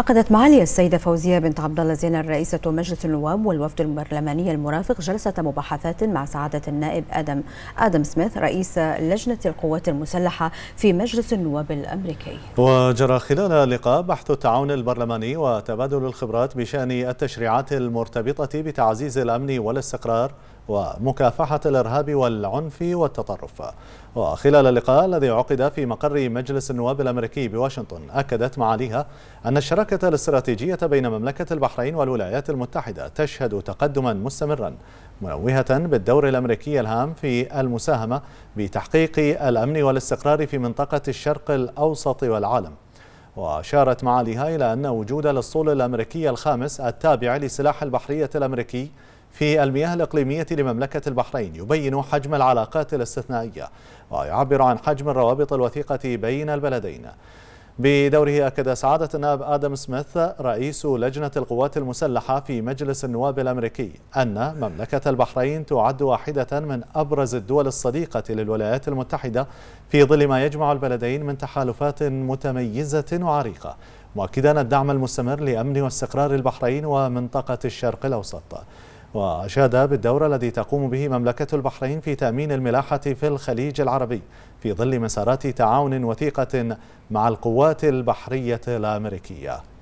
عقدت معالي السيدة فوزية بنت عبد الله زينة رئيسة مجلس النواب والوفد البرلماني المرافق جلسة مباحثات مع سعادة النائب آدم آدم سميث رئيس لجنة القوات المسلحة في مجلس النواب الأمريكي وجرى خلال اللقاء بحث التعاون البرلماني وتبادل الخبرات بشأن التشريعات المرتبطة بتعزيز الأمن والاستقرار ومكافحة الإرهاب والعنف والتطرف وخلال اللقاء الذي عقد في مقر مجلس النواب الأمريكي بواشنطن أكدت معاليها أن الشراكة الاستراتيجية بين مملكة البحرين والولايات المتحدة تشهد تقدما مستمرا منوهة بالدور الأمريكي الهام في المساهمة بتحقيق الأمن والاستقرار في منطقة الشرق الأوسط والعالم وأشارت معاليها إلى أن وجود الأسطول الأمريكي الخامس التابع لسلاح البحرية الأمريكي في المياه الإقليمية لمملكة البحرين يبين حجم العلاقات الاستثنائية ويعبر عن حجم الروابط الوثيقة بين البلدين بدوره أكد سعادة النائب آدم سميث رئيس لجنة القوات المسلحة في مجلس النواب الأمريكي أن مملكة البحرين تعد واحدة من أبرز الدول الصديقة للولايات المتحدة في ظل ما يجمع البلدين من تحالفات متميزة وعريقة مؤكدا الدعم المستمر لأمن واستقرار البحرين ومنطقة الشرق الأوسط وأشاد بالدور الذي تقوم به مملكة البحرين في تأمين الملاحة في الخليج العربي في ظل مسارات تعاون وثيقة مع القوات البحرية الأمريكية